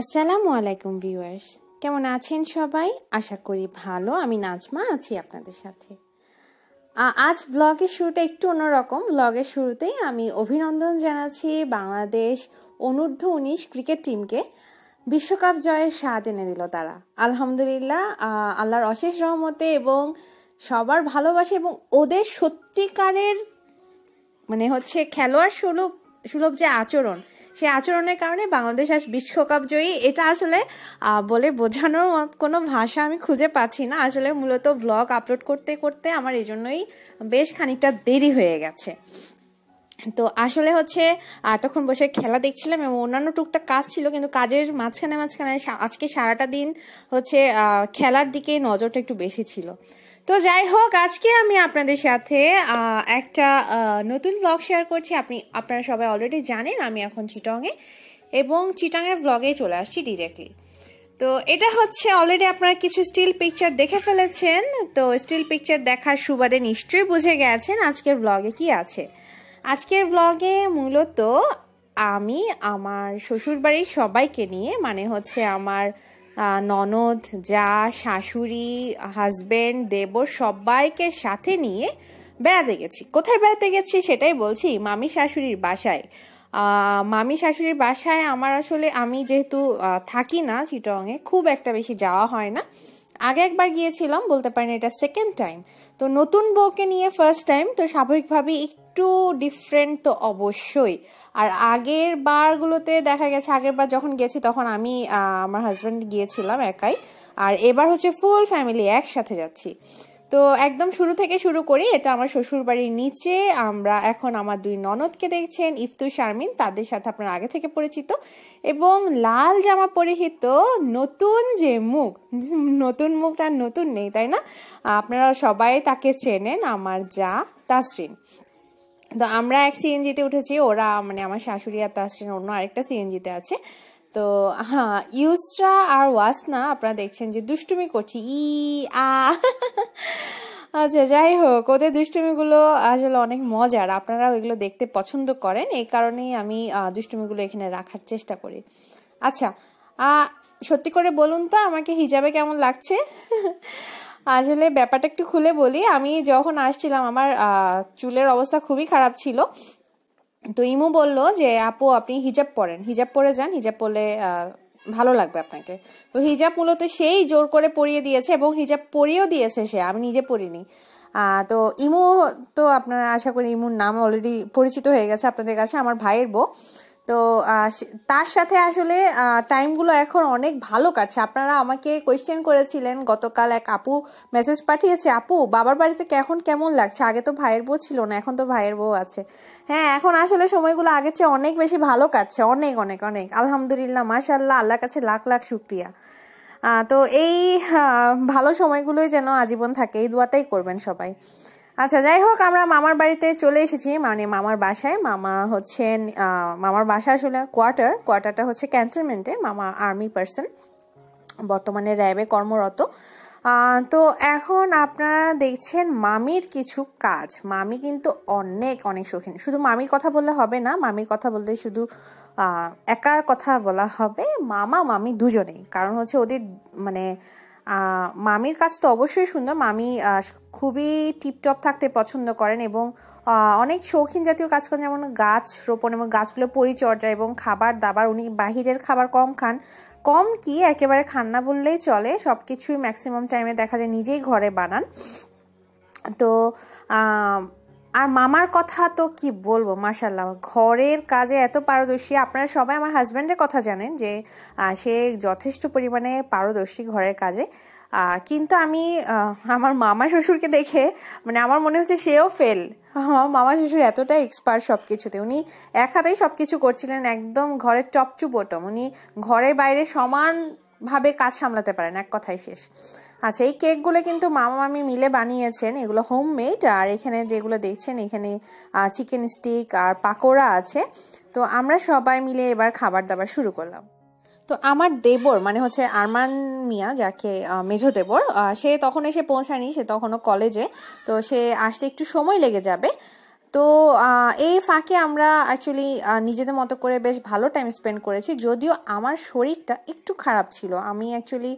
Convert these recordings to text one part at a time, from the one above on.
আসসালামু আলাইকুম ভিউয়ার্স কেমন আছেন সবাই আশা করি ভালো আমি নাজমা আছি আপনাদের সাথে আজ ব্লগের শুরুটা একটু অন্যরকম ব্লগের শুরুতেই আমি অভিনন্দন জানাচ্ছি বাংলাদেশ অনূর্ধ্ব উনিশ ক্রিকেট টিমকে বিশ্বকাপ জয়ের স্বাদ এনে দিল তারা আলহামদুলিল্লাহ আল্লাহর অশেষ রহমতে এবং সবার ভালোবাসে এবং ওদের সত্যিকারের মানে হচ্ছে খেলোয়াড় স্বরূপ সুলভ যে আচরণ সেই আচরণের কারণে বাংলাদেশ আজ বিশ্বকাপ জয়ী এটা আসলে বলে বোঝানোর কোনো ভাষা আমি খুঁজে পাচ্ছি না আসলে মূলত ব্লগ আপলোড করতে করতে আমার এই জন্যই বেশ খানিকটা দেরি হয়ে গেছে তো আসলে হচ্ছে তখন বসে খেলা দেখছিলাম এবং অন্যান্য টুকটাক কাজ ছিল কিন্তু কাজের মাঝখানে মাঝখানে আজকে সারাটা দিন হচ্ছে খেলার দিকে নজরটা একটু বেশি ছিল তো যাই হোক আজকে আমি আপনাদের সাথে একটা নতুন ব্লগ শেয়ার করছি আপনি আপনারা সবাই অলরেডি জানেন আমি এখন চিটংয়ে এবং চিটাংয়ের ব্লগে চলে আসছি ডিরেক্টলি তো এটা হচ্ছে অলরেডি আপনারা কিছু স্টিল পিকচার দেখে ফেলেছেন তো স্টিল পিকচার দেখার সুবাদে নিশ্চয়ই বুঝে গেছেন আজকের ব্লগে কি আছে আজকের ব্লগে মূলত আমি আমার শ্বশুরবাড়ির সবাইকে নিয়ে মানে হচ্ছে আমার ননদ যা শাশুড়ি হাজবেন্ড দেবর সবাইকে সাথে নিয়ে বেড়াতে গেছি কোথায় বেড়াতে গেছি সেটাই বলছি মামি শাশুড়ির বাসায় মামি শাশুড়ির বাসায় আমার আসলে আমি যেহেতু থাকি না চিটংয়ে খুব একটা বেশি যাওয়া হয় না আগে একবার গিয়েছিলাম বলতে পারেন এটা সেকেন্ড টাইম তো নতুন বউকে নিয়ে ফার্স্ট টাইম তো স্বাভাবিকভাবেই একটু ডিফারেন্ট তো অবশ্যই আর আগের বারগুলোতে দেখা গেছে আগের বার যখন গেছি তখন আমি আমার হাজব্যান্ড গিয়েছিলাম একাই আর এবার হচ্ছে ফুল ফ্যামিলি একসাথে যাচ্ছি তো একদম শুরু থেকে শুরু করি এটা আমার শ্বশুর বাড়ির নিচে আমরা এখন আমার দুই ননদকে দেখছেন ইফতু শারমিন তাদের সাথে আপনার আগে থেকে পরিচিত এবং লাল জামা পরিহিত নতুন যে মুখ নতুন মুখটা নতুন নেই তাই না আপনারা সবাই তাকে চেনেন আমার যা তাসরিন তো আমরা এক সিএনজিতে উঠেছি ওরা মানে আমার শাশুড়ি আর তার অন্য আরেকটা সিএনজিতে আছে তো হ্যাঁ ইউসরা আর ওয়াসনা আপনারা দেখছেন যে দুষ্টুমি করছি ই আ আচ্ছা যাই হোক ওদের দুষ্টুমিগুলো আসলে অনেক মজার আপনারা ওইগুলো দেখতে পছন্দ করেন এই কারণেই আমি দুষ্টুমিগুলো এখানে রাখার চেষ্টা করি আচ্ছা সত্যি করে বলুন তো আমাকে হিজাবে কেমন লাগছে আসলে ব্যাপারটা একটু খুলে বলি আমি যখন আসছিলাম আমার চুলের অবস্থা খুবই খারাপ ছিল তো ইমু বলল যে আপু আপনি হিজাব পরেন হিজাব পরে যান হিজাব পরলে ভালো লাগবে আপনাকে তো হিজাব মূলত সেই জোর করে পরিয়ে দিয়েছে এবং হিজাব পরিয়েও দিয়েছে সে আমি নিজে পরিনি তো ইমু তো আপনারা আশা করি ইমুর নাম অলরেডি পরিচিত হয়ে গেছে আপনাদের কাছে আমার ভাইয়ের বউ তো তার সাথে আসলে টাইমগুলো এখন অনেক ভালো কাটছে আপনারা আমাকে কোয়েশ্চেন করেছিলেন গতকাল এক আপু মেসেজ পাঠিয়েছে আপু বাবার বাড়িতে এখন কেমন লাগছে আগে তো ভাইয়ের বউ ছিল না এখন তো ভাইয়ের বউ আছে হ্যাঁ এখন আসলে সময়গুলো আগের চেয়ে অনেক বেশি ভালো কাটছে অনেক অনেক অনেক আলহামদুলিল্লাহ মাশাল্লাহ আল্লাহর কাছে লাখ লাখ শুক্রিয়া তো এই ভালো সময়গুলোই যেন আজীবন থাকে এই দোয়াটাই করবেন সবাই আচ্ছা যাই হোক আমরা মামার বাড়িতে চলে এসেছি মানে মামার বাসায় মামা হচ্ছেন মামার বাসা আসলে কোয়ার্টার কোয়ার্টারটা হচ্ছে ক্যান্টনমেন্টে মামা আর্মি পার্সন বর্তমানে র্যাবে কর্মরত তো এখন আপনারা দেখছেন মামির কিছু কাজ মামি কিন্তু অনেক অনেক শৌখিন শুধু মামির কথা বললে হবে না মামির কথা বলতে শুধু একার কথা বলা হবে মামা মামি দুজনেই কারণ হচ্ছে ওদের মানে মামির কাজ তো অবশ্যই সুন্দর মামি খুবই টিপটপ থাকতে পছন্দ করেন এবং অনেক শৌখিন জাতীয় কাজ করেন যেমন গাছ রোপণ এবং গাছগুলো পরিচর্যা এবং খাবার দাবার উনি বাহিরের খাবার কম খান কম কি একেবারে খান না বললেই চলে সব কিছুই ম্যাক্সিমাম টাইমে দেখা যায় নিজেই ঘরে বানান তো আর মামার কথা তো কি বলবো মাসাল্লাহ ঘরের কাজে এত পারদর্শী আপনারা সবাই আমার হাজব্যান্ডের কথা জানেন যে সে যথেষ্ট পরিমাণে পারদর্শী ঘরের কাজে কিন্তু আমি আমার মামা শ্বশুরকে দেখে মানে আমার মনে হচ্ছে সেও ফেল আমার মামা শ্বশুর এতটা এক্সপার্ট সব কিছুতে উনি এক হাতেই সব কিছু করছিলেন একদম ঘরের টপ টু বটম উনি ঘরের বাইরে সমান ভাবে কাজ সামলাতে পারেন এক কথায় শেষ আচ্ছা এই কেকগুলো কিন্তু মামা মামি মিলে বানিয়েছেন এগুলো হোমমেড আর এখানে যেগুলো দেখছেন এখানে চিকেন স্টিক আর পাকোড়া আছে তো আমরা সবাই মিলে এবার খাবার দাবার শুরু করলাম তো আমার দেবর মানে হচ্ছে আরমান মিয়া যাকে মেঝো দেবর সে তখন এসে পৌঁছায়নি সে তখনও কলেজে তো সে আসতে একটু সময় লেগে যাবে তো এই ফাঁকে আমরা অ্যাকচুয়ালি নিজেদের মতো করে বেশ ভালো টাইম স্পেন্ড করেছি যদিও আমার শরীরটা একটু খারাপ ছিল আমি অ্যাকচুয়ালি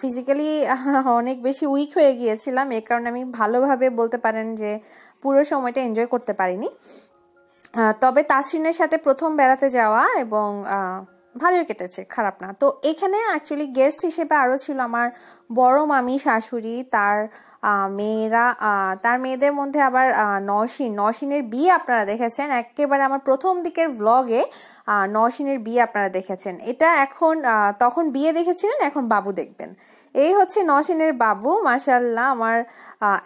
ফিজিক্যালি অনেক বেশি উইক হয়ে গিয়েছিলাম এ কারণে আমি ভালোভাবে বলতে পারেন যে পুরো সময়টা এনজয় করতে পারিনি তবে তাসরিনের সাথে প্রথম বেড়াতে যাওয়া এবং ভালোই কেটেছে খারাপ না তো এখানে অ্যাকচুয়ালি গেস্ট হিসেবে আরও ছিল আমার বড় মামি শাশুড়ি তার মেয়েরা তার মেয়েদের মধ্যে আবার নওশিন নওশিনের বিয়ে আপনারা দেখেছেন একেবারে আমার প্রথম দিকের ভ্লগে নওশিনের বিয়ে আপনারা দেখেছেন এটা এখন তখন বিয়ে দেখেছিলেন এখন বাবু দেখবেন এই হচ্ছে নসিনের বাবু মাসাল্লাহ আমার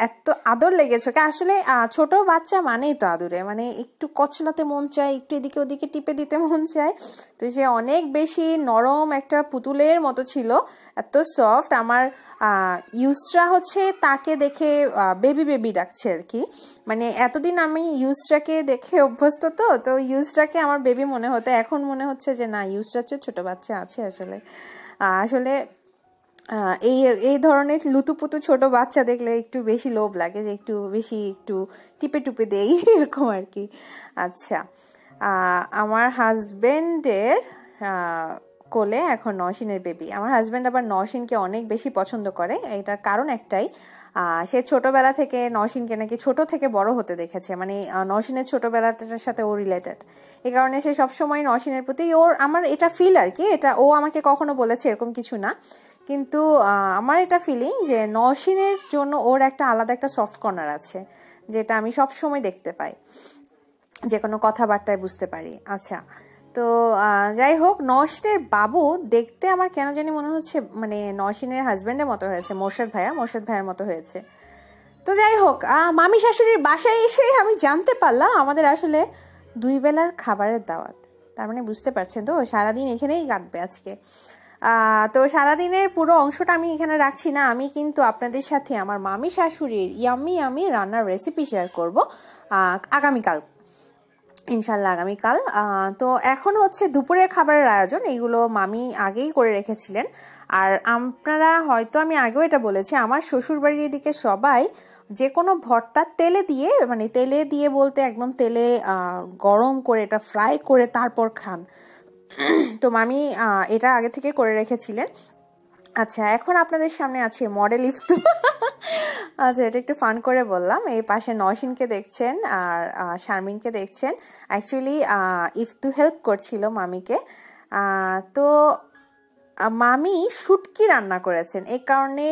এত আদর লেগেছে ওকে আসলে ছোট বাচ্চা মানেই তো আদরে মানে একটু কচলাতে মন চায় একটু এদিকে ওদিকে টিপে দিতে মন চায় তো সে অনেক বেশি নরম একটা পুতুলের মতো ছিল এত সফট আমার ইউসরা হচ্ছে তাকে দেখে বেবি বেবি ডাকছে আর কি মানে এতদিন আমি ইউজটাকে দেখে অভ্যস্ত তো তো ইউজটাকে আমার বেবি মনে হতো এখন মনে হচ্ছে যে না ইউজটা হচ্ছে ছোটো বাচ্চা আছে আসলে আসলে এই এই ধরনের লুতুপুতু ছোট বাচ্চা দেখলে একটু বেশি লোভ লাগে যে একটু বেশি একটু টিপে টুপে দেই এরকম আর কি আচ্ছা আমার হাজবেন্ডের কোলে এখন নশিনের বেবি আমার হাজব্যান্ড আবার নশিনকে অনেক বেশি পছন্দ করে এটার কারণ একটাই সে ছোটবেলা থেকে নওশিনকে নাকি ছোট থেকে বড় হতে দেখেছে মানে নশিনের ছোটবেলাটার সাথে ও রিলেটেড এ কারণে সে সবসময় নশিনের প্রতি ওর আমার এটা ফিল আর কি এটা ও আমাকে কখনো বলেছে এরকম কিছু না কিন্তু আমার এটা ফিলিং যে নশিনের জন্য ওর একটা আলাদা একটা সফট কর্নার আছে যেটা আমি সব সময় দেখতে পাই যে কোনো কথাবার্তায় বুঝতে পারি আচ্ছা তো যাই হোক নওশিনের বাবু দেখতে আমার কেন জানি মনে হচ্ছে মানে নওশিনের হাজব্যান্ডের মতো হয়েছে মোর্শেদ ভাইয়া মোর্শেদ ভাইয়ের মতো হয়েছে তো যাই হোক মামি শাশুড়ির বাসায় এসে আমি জানতে পারলাম আমাদের আসলে দুই বেলার খাবারের দাওয়াত তার মানে বুঝতে পারছেন তো সারাদিন এখানেই কাটবে আজকে তো সারাদিনের পুরো অংশটা আমি এখানে রাখছি না আমি কিন্তু আপনাদের সাথে আমার মামি শাশুড়ির ইয়ামি আমি রান্নার রেসিপি শেয়ার করবো আগামীকাল ইনশাল্লাহ আগামীকাল তো এখন হচ্ছে দুপুরের খাবারের আয়োজন এইগুলো মামি আগেই করে রেখেছিলেন আর আপনারা হয়তো আমি আগেও এটা বলেছি আমার শ্বশুরবাড়ির এদিকে সবাই যে কোনো ভর্তা তেলে দিয়ে মানে তেলে দিয়ে বলতে একদম তেলে গরম করে এটা ফ্রাই করে তারপর খান তো মামি এটা আগে থেকে করে রেখেছিলেন আচ্ছা এখন আপনাদের সামনে আছে মডেল ইফতু আচ্ছা এটা একটু ফান করে বললাম এই পাশে নসিনকে দেখছেন আর শারমিনকে দেখছেন অ্যাকচুয়ালি ইফতু হেল্প করছিল মামিকে তো মামি শুটকি রান্না করেছেন এই কারণে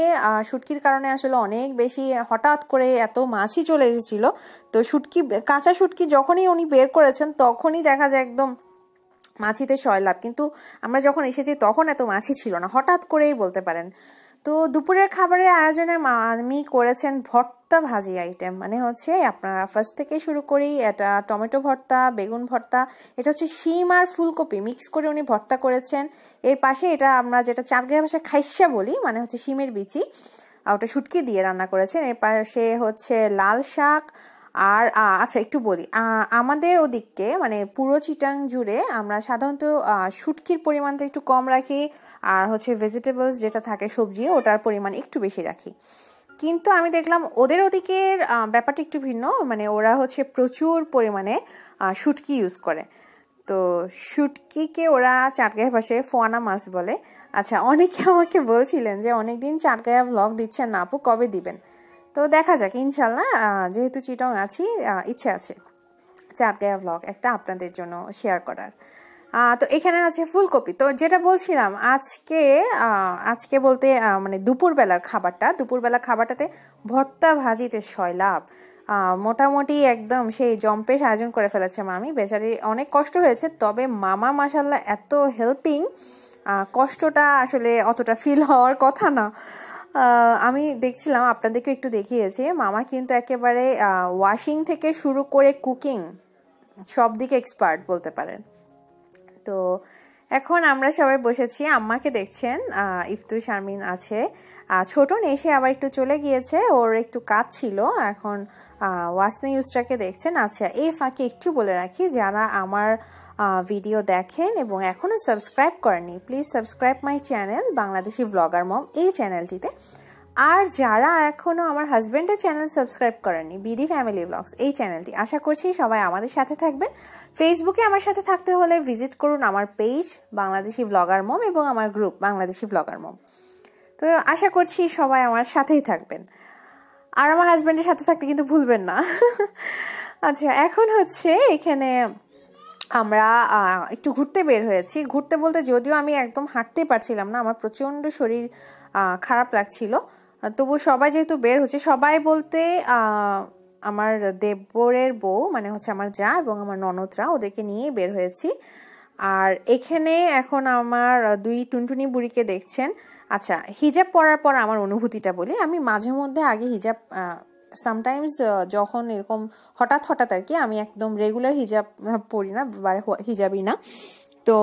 শুটকির কারণে আসলে অনেক বেশি হঠাৎ করে এত মাছই চলে এসেছিল তো শুটকি কাঁচা শুটকি যখনই উনি বের করেছেন তখনই দেখা যায় একদম মাছিতে লাভ কিন্তু আমরা যখন এসেছি তখন এত মাছি ছিল না হঠাৎ করেই বলতে পারেন তো দুপুরের খাবারের আয়োজনে আমি করেছেন ভর্তা ভাজি আইটেম মানে হচ্ছে আপনারা ফার্স্ট থেকে শুরু করি এটা টমেটো ভর্তা বেগুন ভর্তা এটা হচ্ছে শিম আর ফুলকপি মিক্স করে উনি ভর্তা করেছেন এর পাশে এটা আমরা যেটা চারগে ভাষায় খাইসা বলি মানে হচ্ছে শিমের বিচি ওটা শুটকি দিয়ে রান্না করেছেন এর পাশে হচ্ছে লাল শাক আর আচ্ছা একটু বলি আমাদের ওদিককে মানে পুরো চিটাং জুড়ে আমরা সাধারণত সুটকির পরিমাণটা একটু কম রাখি আর হচ্ছে ভেজিটেবলস যেটা থাকে সবজি ওটার পরিমাণ একটু বেশি রাখি কিন্তু আমি দেখলাম ওদের ওদিকের ব্যাপারটা একটু ভিন্ন মানে ওরা হচ্ছে প্রচুর পরিমাণে সুটকি ইউজ করে তো শুটকিকে ওরা চাটগাঁয়া পাশে ফোয়ানা মাছ বলে আচ্ছা অনেকে আমাকে বলছিলেন যে অনেকদিন চাটগাঁয়া ব্লগ দিচ্ছেন না আপু কবে দিবেন তো দেখা যাক ইনশাল্লাহ যেহেতু চিটং আছি ইচ্ছে আছে চার গায়ে ব্লগ একটা আপনাদের জন্য শেয়ার করার তো এখানে আছে ফুলকপি তো যেটা বলছিলাম আজকে আজকে বলতে মানে দুপুরবেলার খাবারটা দুপুরবেলা খাবারটাতে ভর্তা ভাজিতে লাভ মোটামুটি একদম সেই জম্পেশ আয়োজন করে ফেলেছে মামি বেচারি অনেক কষ্ট হয়েছে তবে মামা মাসাল্লাহ এত হেল্পিং কষ্টটা আসলে অতটা ফিল হওয়ার কথা না আমি দেখছিলাম আপনাদেরকে একটু দেখিয়েছি মামা কিন্তু একেবারে ওয়াশিং থেকে শুরু করে কুকিং সব দিকে এক্সপার্ট বলতে পারেন তো এখন আমরা সবাই বসেছি আম্মাকে দেখছেন ইফতু শারমিন আছে ছোটন এসে আবার একটু চলে গিয়েছে ওর একটু কাজ ছিল এখন ওয়াসনা ইউসটাকে দেখছেন আচ্ছা এ ফাঁকে একটু বলে রাখি যারা আমার ভিডিও দেখেন এবং এখনও সাবস্ক্রাইব করেনি please subscribe my channel Bangladeshi blogger mom এই চ্যানেলটিতে আর যারা এখনও আমার হাজব্যান্ডের চ্যানেল সাবস্ক্রাইব করেননি বিডি ফ্যামিলি ব্লগস এই চ্যানেলটি আশা করছি সবাই আমাদের সাথে থাকবেন ফেসবুকে আমার সাথে থাকতে হলে ভিজিট করুন আমার পেজ বাংলাদেশি ব্লগার মম এবং আমার গ্রুপ বাংলাদেশি ব্লগার মম তো আশা করছি সবাই আমার সাথেই থাকবেন আর আমার হাজব্যান্ডের সাথে থাকতে কিন্তু ভুলবেন না আচ্ছা এখন হচ্ছে এখানে আমরা একটু ঘুরতে বের হয়েছি ঘুরতে বলতে যদিও আমি একদম হাঁটতে পারছিলাম না আমার প্রচণ্ড শরীর খারাপ লাগছিল তবু সবাই যেহেতু বের হচ্ছে সবাই বলতে আমার দেববরের বউ মানে হচ্ছে আমার যা এবং আমার ননদরা ওদেরকে নিয়ে বের হয়েছি আর এখানে এখন আমার দুই টুনটুনি বুড়িকে দেখছেন আচ্ছা হিজাব পরার পর আমার অনুভূতিটা বলি আমি মাঝে মধ্যে আগে হিজাব সামটাইমস যখন এরকম হঠাৎ হঠাৎ আর কি আমি একদম রেগুলার হিজাব পরি না বা হিজাবই না তো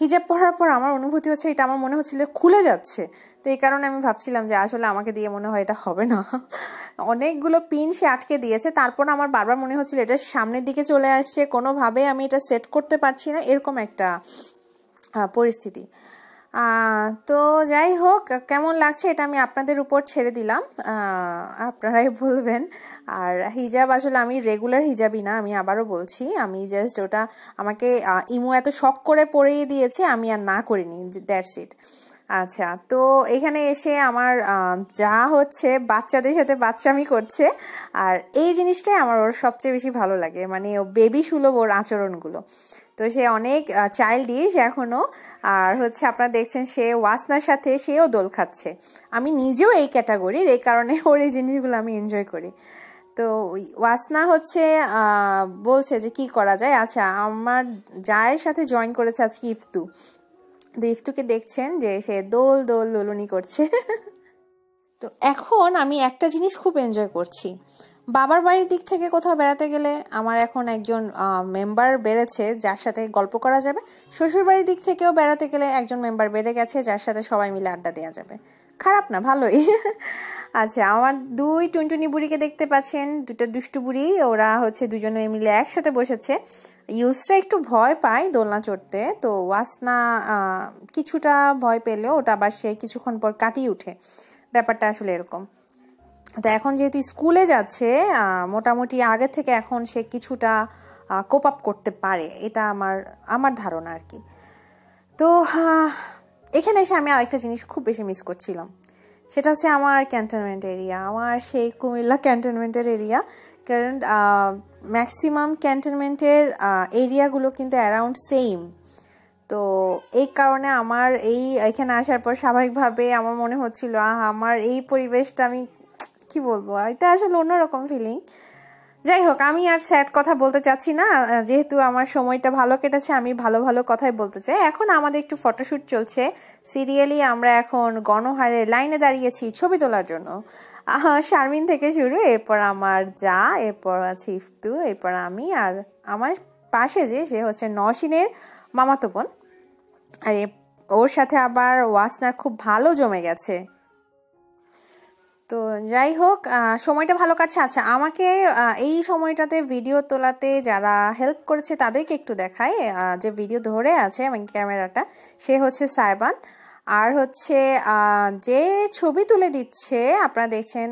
হিজাব পরার পর আমার অনুভূতি হচ্ছে এটা আমার মনে হচ্ছিল খুলে যাচ্ছে তো এই কারণে আমি ভাবছিলাম যে আসলে আমাকে দিয়ে মনে হয় এটা হবে না অনেকগুলো পিন সে আটকে দিয়েছে তারপর আমার বারবার মনে হচ্ছিল এটা সামনের দিকে চলে আসছে কোনোভাবে আমি এটা সেট করতে পারছি না এরকম একটা পরিস্থিতি তো যাই হোক কেমন লাগছে এটা আমি আপনাদের উপর ছেড়ে দিলাম আপনারাই বলবেন আর হিজাব আসলে আমি রেগুলার হিজাবই না আমি আবারও বলছি আমি জাস্ট ওটা আমাকে ইমো এত শখ করে পরিয়ে দিয়েছে আমি আর না করিনি দ্যাটস ইট আচ্ছা তো এখানে এসে আমার যা হচ্ছে বাচ্চাদের সাথে বাচ্চামি করছে আর এই জিনিসটাই আমার ওর সবচেয়ে বেশি ভালো লাগে মানে ও বেবি সুলভ ওর আচরণগুলো তো সে অনেক চাইল্ডিশ এখনও আর হচ্ছে আপনারা দেখছেন সে ওয়াসনার সাথে সেও দোল খাচ্ছে আমি নিজেও এই ক্যাটাগরির এই কারণে ওর এই জিনিসগুলো আমি এনজয় করি তো ওয়াসনা হচ্ছে বলছে যে কি করা যায় আচ্ছা আমার জায়ের সাথে জয়েন করেছে আজকে ইফতু দেবটুকে দেখছেন যে সে দোল দোল দোলনি করছে তো এখন আমি একটা জিনিস খুব এনজয় করছি বাবার বাড়ির দিক থেকে কোথাও বেড়াতে গেলে আমার এখন একজন মেম্বার বেড়েছে যার সাথে গল্প করা যাবে শ্বশুর বাড়ির দিক থেকেও বেড়াতে গেলে একজন মেম্বার বেড়ে গেছে যার সাথে সবাই মিলে আড্ডা দেওয়া যাবে খারাপ না ভালোই আচ্ছা আমার দুই টুনটুনি বুড়িকে দেখতে পাচ্ছেন দুটো দুষ্টু বুড়ি ওরা হচ্ছে দুজনে মিলে একসাথে বসেছে ইউসরা একটু ভয় পায় দোলনা চড়তে তো ওয়াসনা কিছুটা ভয় পেলেও ওটা আবার সে কিছুক্ষণ পর কাটিয়ে উঠে ব্যাপারটা আসলে এরকম তো এখন যেহেতু স্কুলে যাচ্ছে মোটামুটি আগে থেকে এখন সে কিছুটা কোপ আপ করতে পারে এটা আমার আমার ধারণা আর কি তো এখানে এসে আমি আরেকটা জিনিস খুব বেশি মিস করছিলাম সেটা হচ্ছে আমার ক্যান্টনমেন্ট এরিয়া আমার সেই কুমিল্লা ক্যান্টনমেন্টের এরিয়া কারণ ম্যাক্সিমাম ক্যান্টনমেন্টের এরিয়াগুলো কিন্তু অ্যারাউন্ড সেম তো এই কারণে আমার এই এখানে আসার পর স্বাভাবিকভাবে আমার মনে হচ্ছিল আহ আমার এই পরিবেশটা আমি কি বলবো এটা আসলে অন্যরকম ফিলিং যাই হোক আমি আর স্যাড কথা বলতে চাচ্ছি না যেহেতু আমার সময়টা ভালো কেটেছে আমি ভালো ভালো কথাই বলতে চাই এখন আমাদের একটু ফটোশ্যুট চলছে সিরিয়ালি আমরা এখন গণহারে লাইনে দাঁড়িয়েছি ছবি তোলার জন্য শারমিন থেকে শুরু এরপর আমার যা এরপর আছে ইফতু এরপর আমি আর আমার পাশে যে সে হচ্ছে নসিনের মামাতোপন আর ওর সাথে আবার ওয়াসনার খুব ভালো জমে গেছে তো যাই হোক সময়টা ভালো কাটছে আচ্ছা আমাকে এই সময়টাতে ভিডিও তোলাতে যারা হেল্প করেছে তাদেরকে একটু দেখাই যে ভিডিও ধরে আছে মানে ক্যামেরাটা সে হচ্ছে সাইবান আর হচ্ছে যে ছবি তুলে দিচ্ছে আপনারা দেখছেন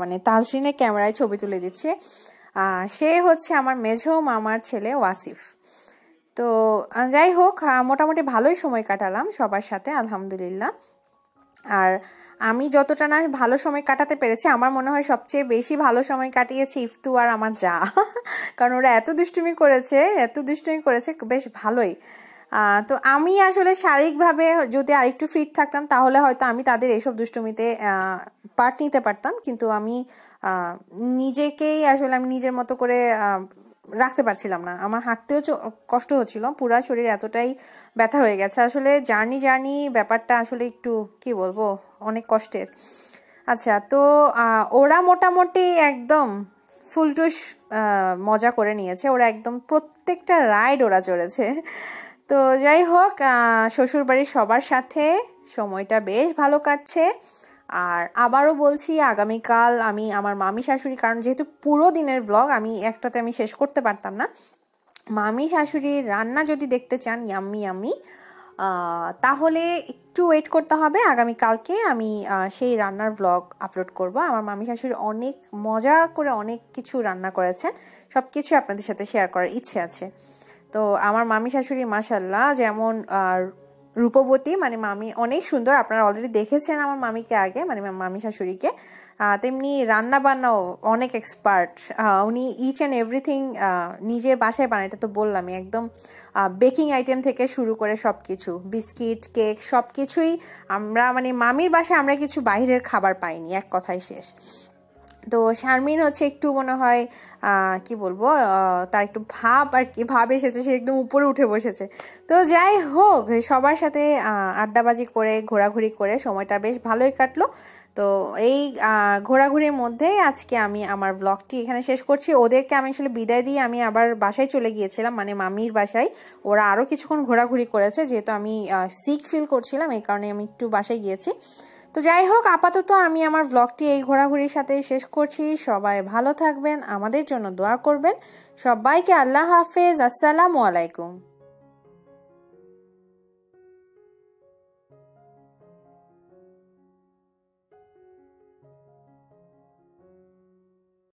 মানে তাজরিনের ক্যামেরায় ছবি তুলে দিচ্ছে সে হচ্ছে আমার মেঝো মামার ছেলে ওয়াসিফ তো যাই হোক মোটামুটি ভালোই সময় কাটালাম সবার সাথে আলহামদুলিল্লাহ আর আমি যতটা না ভালো সময় কাটাতে পেরেছি আমার মনে হয় সবচেয়ে বেশি ভালো সময় কাটিয়েছে ইফতু আর আমার যা কারণ ওরা এত দুষ্টুমি করেছে এত দুষ্টুমি করেছে বেশ ভালোই তো আমি আসলে শারীরিকভাবে যদি আরেকটু ফিট থাকতাম তাহলে হয়তো আমি তাদের এইসব দুষ্টুমিতে পার্ট নিতে পারতাম কিন্তু আমি নিজেকেই আসলে আমি নিজের মতো করে রাখতে পারছিলাম না আমার হাঁটতেও কষ্ট হচ্ছিল পুরো শরীর এতটাই ব্যথা হয়ে গেছে আসলে জার্নি জার্নি ব্যাপারটা আসলে একটু কি বলবো অনেক কষ্টের আচ্ছা তো ওরা মোটামুটি একদম ফুলটুস মজা করে নিয়েছে ওরা একদম প্রত্যেকটা রাইড ওরা চলেছে তো যাই হোক শ্বশুরবাড়ির সবার সাথে সময়টা বেশ ভালো কাটছে আর আবারও বলছি আগামীকাল আমি আমার মামি শাশুড়ি কারণ যেহেতু পুরো দিনের ব্লগ আমি একটাতে আমি শেষ করতে পারতাম না মামি শাশুড়ির রান্না যদি দেখতে চান ইয়াম্মি আমি তাহলে একটু ওয়েট করতে হবে আগামীকালকে আমি সেই রান্নার ব্লগ আপলোড করব আমার মামি শাশুড়ি অনেক মজা করে অনেক কিছু রান্না করেছেন সব কিছু আপনাদের সাথে শেয়ার করার ইচ্ছে আছে তো আমার মামি শাশুড়ি মাসাল্লাহ যেমন রূপবতী মানে মামি অনেক সুন্দর আপনারা অলরেডি দেখেছেন আমার মামিকে আগে মানে মামি শাশুড়িকে তেমনি রান্না বান্নাও অনেক এক্সপার্ট উনি ইচ অ্যান্ড এভরিথিং নিজে বাসায় বানায় এটা তো বললামই একদম বেকিং আইটেম থেকে শুরু করে সব কিছু বিস্কিট কেক সব কিছুই আমরা মানে মামির বাসায় আমরা কিছু বাইরের খাবার পাইনি এক কথাই শেষ তো শারমিন হচ্ছে একটু মনে হয় কি বলবো তার একটু ভাব আর কি ভাব এসেছে সে একদম উপরে উঠে বসেছে তো যাই হোক সবার সাথে আড্ডাবাজি করে ঘোরাঘুরি করে সময়টা বেশ ভালোই কাটলো তো এই ঘোরাঘুরির মধ্যেই আজকে আমি আমার ব্লগটি এখানে শেষ করছি ওদেরকে আমি আসলে বিদায় দিয়ে আমি আবার বাসায় চলে গিয়েছিলাম মানে মামির বাসায় ওরা আরও কিছুক্ষণ ঘোরাঘুরি করেছে যেহেতু আমি সিক ফিল করছিলাম এই কারণে আমি একটু বাসায় গিয়েছি তো যাই হোক আপাতত আমি আমার ব্লগটি এই ঘোরাঘুরির সাথে শেষ করছি সবাই ভালো থাকবেন আমাদের জন্য দোয়া করবেন সবাইকে আল্লাহ হাফেজ আসসালামু আলাইকুম